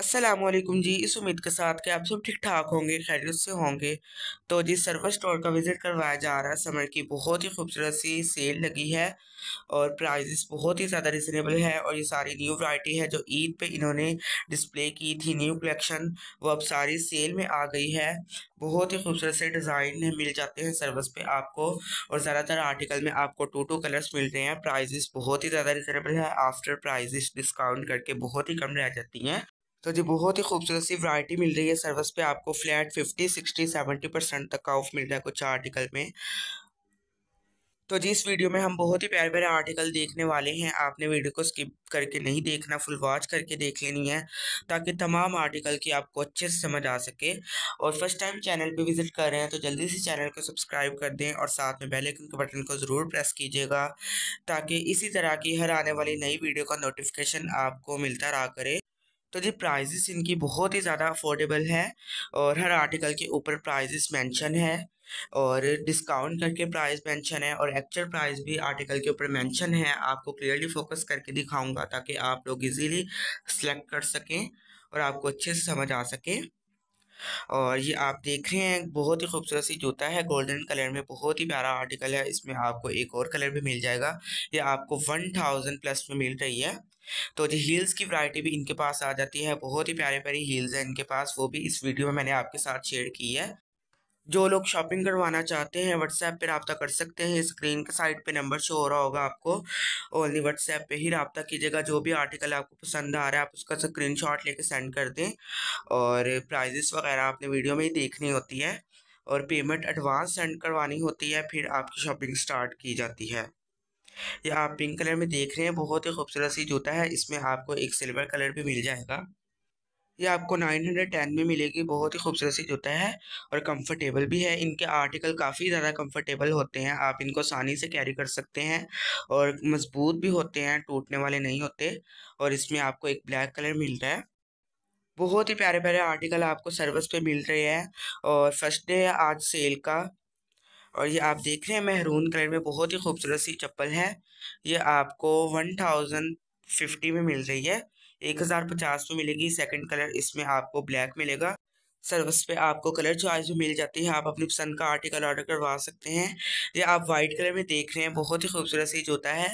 असलम जी इस उम्मीद के साथ कि आप सब ठीक ठाक होंगे खैरियत से होंगे तो जी सर्वर स्टोर का विज़िट करवाया जा रहा है समर की बहुत ही खूबसूरत सी सेल लगी है और प्राइजेस बहुत ही ज़्यादा रिजनेबल है और ये सारी न्यू वैरायटी है जो ईद पे इन्होंने डिस्प्ले की थी न्यू कलेक्शन वो अब सारी सेल में आ गई है बहुत ही खूबसूरत से डिज़ाइन मिल जाते हैं सर्विस पे आपको और ज़्यादातर आर्टिकल में आपको टू टू कलर्स मिल रहे हैं प्राइजेस बहुत ही ज़्यादा रिजनेबल है आफ्टर प्राइजेस डिस्काउंट करके बहुत ही कम रह जाती हैं तो जी बहुत ही खूबसूरत सी वरायटी मिल रही है सर्विस पे आपको flat fifty sixty seventy percent तक का ऑफ मिल रहा है कुछ आर्टिकल में तो जी इस वीडियो में हम बहुत ही प्यारे प्यारे आर्टिकल देखने वाले हैं आपने वीडियो को स्किप करके नहीं देखना फुल वॉच करके देख लेनी है ताकि तमाम आर्टिकल की आपको अच्छे से समझ आ सके और फर्स्ट टाइम चैनल पे विजिट कर रहे हैं तो जल्दी से चैनल को सब्सक्राइब कर दें और साथ में बेल आइकन के बटन को ज़रूर प्रेस कीजिएगा ताकि इसी तरह की हर आने वाली नई वीडियो का नोटिफिकेशन आपको मिलता रहा करे तो जी प्राइजेस इनकी बहुत ही ज़्यादा अफोर्डेबल है और हर आर्टिकल के ऊपर प्राइजेस मेंशन है और डिस्काउंट करके प्राइस मेंशन है और एक्चुअल प्राइस भी आर्टिकल के ऊपर मेंशन है आपको क्लियरली फोकस करके दिखाऊंगा ताकि आप लोग इजीली सेलेक्ट कर सकें और आपको अच्छे से समझ आ सके और ये आप देख रहे हैं बहुत ही खूबसूरत सी जूता है गोल्डन कलर में बहुत ही प्यारा आर्टिकल है इसमें आपको एक और कलर भी मिल जाएगा ये आपको वन थाउजेंड प्लस में मिल रही है तो जो हील्स की वैरायटी भी इनके पास आ जाती है बहुत ही प्यारे प्यारी हील्स हैं इनके पास वो भी इस वीडियो में मैंने आपके साथ शेयर की है जो लोग शॉपिंग करवाना चाहते हैं व्हाट्सएप पे रबता कर सकते हैं स्क्रीन के साइड पे नंबर शो हो रहा होगा आपको ओनली व्हाट्सएप पे ही रबता कीजिएगा जो भी आर्टिकल आपको पसंद आ रहा है आप उसका स्क्रीन शॉट लेके सेंड कर दें और प्राइजेस वगैरह आपने वीडियो में ही देखनी होती है और पेमेंट एडवांस सेंड करवानी होती है फिर आपकी शॉपिंग स्टार्ट की जाती है यह आप पिंक कलर में देख रहे हैं बहुत ही खूबसूरत सी जूता है इसमें आपको एक सिल्वर कलर भी मिल जाएगा ये आपको नाइन हंड्रेड टेन में मिलेगी बहुत ही खूबसूरत सी जूता है और कंफर्टेबल भी है इनके आर्टिकल काफ़ी ज़्यादा कंफर्टेबल होते हैं आप इनको आसानी से कैरी कर सकते हैं और मजबूत भी होते हैं टूटने वाले नहीं होते और इसमें आपको एक ब्लैक कलर मिल रहा है बहुत ही प्यारे प्यारे आर्टिकल आपको सर्विस पे मिल रहे हैं और फर्स्ट डे है आज सेल का और ये आप देख रहे हैं महरून कलर में बहुत ही खूबसूरत सी चप्पल है ये आपको वन थाउजेंड फिफ्टी में मिल रही है एक हज़ार पचास में मिलेगी सेकंड कलर इसमें आपको ब्लैक मिलेगा सर्विस पे आपको कलर चॉइस भी मिल जाती है आप अपनी पसंद का आर्टिकल ऑर्डर करवा सकते हैं ये आप वाइट कलर में देख रहे हैं बहुत ही खूबसूरत सी जोता है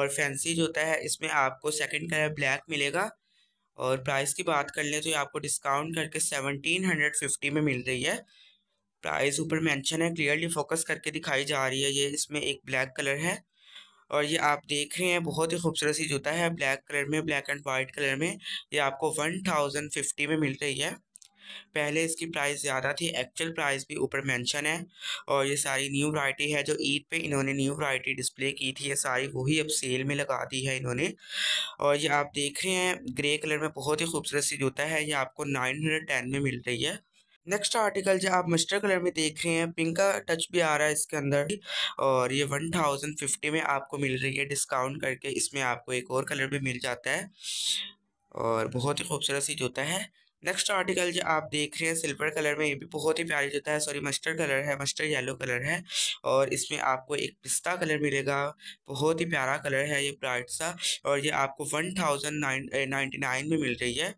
और फैंसी जोता है इसमें आपको सेकंड कलर ब्लैक मिलेगा और प्राइस की बात कर लें तो ये आपको डिस्काउंट करके सेवनटीन हंड्रेड फिफ्टी में मिल रही है प्राइस ऊपर मेंशन है क्लियरली फोकस करके दिखाई जा रही है ये इसमें एक ब्लैक कलर है और ये आप देख रहे हैं बहुत ही खूबसूरत सी जूता है ब्लैक कलर में ब्लैक एंड वाइट कलर में ये आपको वन थाउजेंड फिफ्टी में मिल रही है पहले इसकी प्राइस ज़्यादा थी एक्चुअल प्राइस भी ऊपर मेंशन है और ये सारी न्यू वरायटी है जो ईद पे इन्होंने न्यू वरायटी डिस्प्ले की थी ये सारी वही अब सेल में लगा दी है इन्होंने और ये आप देख रहे हैं ग्रे कलर में बहुत ही खूबसूरत सी जूता है ये आपको नाइन हंड्रेड टेन में मिल रही है नेक्स्ट आर्टिकल जो आप मिस्टर कलर में देख रहे हैं पिंक का टच भी आ रहा है इसके अंदर और ये वन थाउजेंड फिफ्टी में आपको मिल रही है डिस्काउंट करके इसमें आपको एक और कलर भी मिल जाता है और बहुत ही खूबसूरत सी जूता है नेक्स्ट आर्टिकल जो आप देख रहे हैं सिल्वर कलर में ये भी बहुत ही प्यारी जूता है सॉरी मस्टर्ड कलर है मस्टर्ड येलो कलर है और इसमें आपको एक पिस्ता कलर मिलेगा बहुत ही प्यारा कलर है ये ब्राइट सा और ये आपको one thousand nine ninety nine में मिल रही है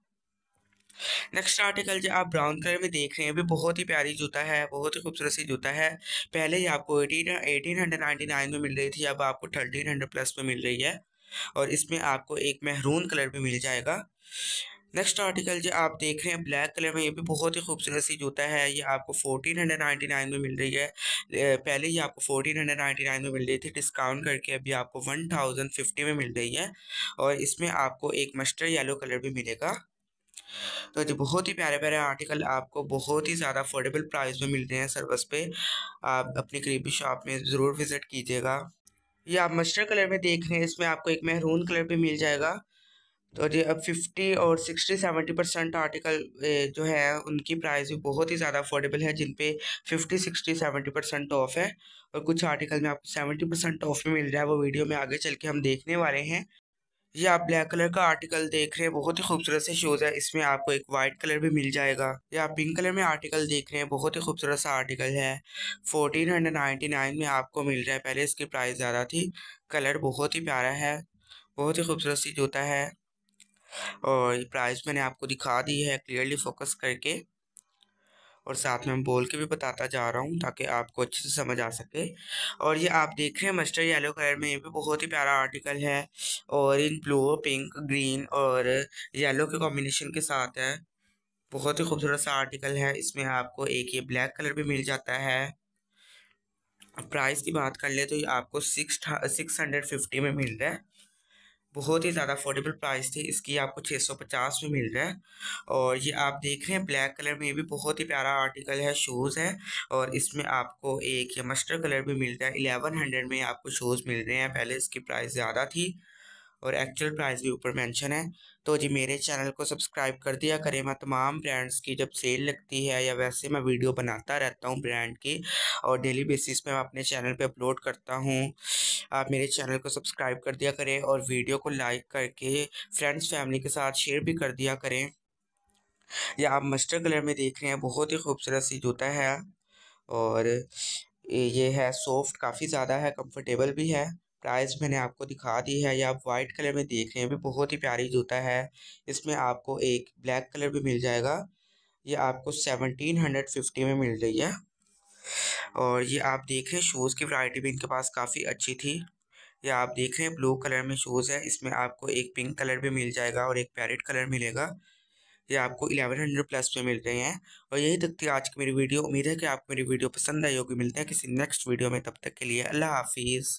नेक्स्ट आर्टिकल जो आप ब्राउन कलर में देख रहे हैं भी बहुत ही प्यारी जूता है बहुत ही खूबसूरत सी जूता है पहले ही आपको eighteen eighteen hundred ninety nine में मिल रही थी अब आपको थर्टीन हंड्रेड प्लस में मिल रही है और इसमें आपको एक महरून कलर भी मिल जाएगा नेक्स्ट आर्टिकल जो आप देख रहे हैं ब्लैक कलर में ये भी बहुत ही खूबसूरत सी जूता है ये आपको फोर्टीन हंड्रेड नाइन्टी नाइन में मिल रही है पहले ही आपको फोर्टीन हंड्रेड नाइन्टी नाइन में मिल रही थी डिस्काउंट करके अभी आपको वन थाउजेंड फिफ्टी में मिल रही है और इसमें आपको एक मस्टर्ड येलो कलर भी मिलेगा तो ये बहुत ही प्यारे प्यारे आर्टिकल आपको बहुत ही ज़्यादा अफोर्डेबल प्राइस में मिलते हैं सर्विस पे आप अपनी करीबी शॉप में ज़रूर विज़िट कीजिएगा ये आप मस्टर कलर में देख रहे हैं इसमें आपको एक महरून कलर भी मिल जाएगा तो ये अब फिफ्टी और सिक्सटी सेवेंटी परसेंट आर्टिकल जो है उनकी प्राइस भी बहुत ही ज़्यादा अफोर्डेबल है जिन पे fifty sixty seventy percent off है और कुछ आर्टिकल में आपको सेवेंटी परसेंट ऑफ भी मिल रहा है वो वीडियो में आगे चल के हम देखने वाले हैं ये आप ब्लैक कलर का आर्टिकल देख रहे हैं बहुत ही खूबसूरत से शूज है इसमें आपको एक व्हाइट कलर भी मिल जाएगा या आप पिंक कलर में आर्टिकल देख रहे हैं बहुत ही खूबसूरत सा आर्टिकल है फोर्टीन हंड्रेड नाइन्टी नाइन में आपको मिल रहा है पहले इसकी प्राइस ज़्यादा थी कलर बहुत ही प्यारा है बहुत ही खूबसूरत सी जूता है और प्राइस मैंने आपको दिखा दी है क्लियरली फोकस करके और साथ में बोल के भी बताता जा रहा हूँ ताकि आपको अच्छे से समझ आ सके और ये आप देख रहे हैं मस्टर्ड येलो कलर में ये भी बहुत ही प्यारा आर्टिकल है और इन ब्लू पिंक ग्रीन और येलो के कॉम्बिनेशन के साथ है बहुत ही खूबसूरत सा आर्टिकल है इसमें आपको एक ये ब्लैक कलर भी मिल जाता है प्राइस की बात कर ले तो ये आपको सिक्स सिक्स हंड्रेड फिफ्टी में मिल रहा है बहुत ही ज़्यादा अफोर्डेबल प्राइस थी इसकी आपको 650 में मिल रहा है और ये आप देख रहे हैं ब्लैक कलर में भी बहुत ही प्यारा आर्टिकल है शूज़ है और इसमें आपको एक मस्टर्ड कलर भी मिल रहा है 1100 में आपको शूज़ मिल रहे हैं पहले इसकी प्राइस ज़्यादा थी और एक्चुअल प्राइस भी ऊपर मेंशन है तो जी मेरे चैनल को सब्सक्राइब कर दिया करें मैं तमाम ब्रांड्स की जब सेल लगती है या वैसे मैं वीडियो बनाता रहता हूँ ब्रांड की और डेली बेसिस पे मैं अपने चैनल पे अपलोड करता हूँ आप मेरे चैनल को सब्सक्राइब कर दिया करें और वीडियो को लाइक करके फ्रेंड्स फैमिली के साथ शेयर भी कर दिया करें या आप मस्टर कलर में देख रहे हैं बहुत ही खूबसूरत सी जूता है और ये है सॉफ्ट काफ़ी ज़्यादा है कम्फर्टेबल भी है प्राइस मैंने आपको दिखा दी है ये आप वाइट कलर में देख रहे हैं भी बहुत ही प्यारी जूता है इसमें आपको एक ब्लैक कलर भी मिल जाएगा ये आपको सेवनटीन हंड्रेड फिफ्टी में मिल रही है और ये आप देख रहे हैं शूज़ की वैरायटी भी इनके पास काफ़ी अच्छी थी ये आप देख रहे हैं ब्लू कलर में शूज़ है इसमें आपको एक पिंक कलर भी मिल जाएगा और एक पैरेट कलर मिलेगा ये आपको इलेवन हंड्रेड प्लस में मिल रहे हैं और यही तक थी आज की मेरी वीडियो उम्मीद है कि आपको मेरी वीडियो पसंद आई होगी मिलते हैं किसी नेक्स्ट वीडियो में तब तक के लिए अल्लाह हाफिज़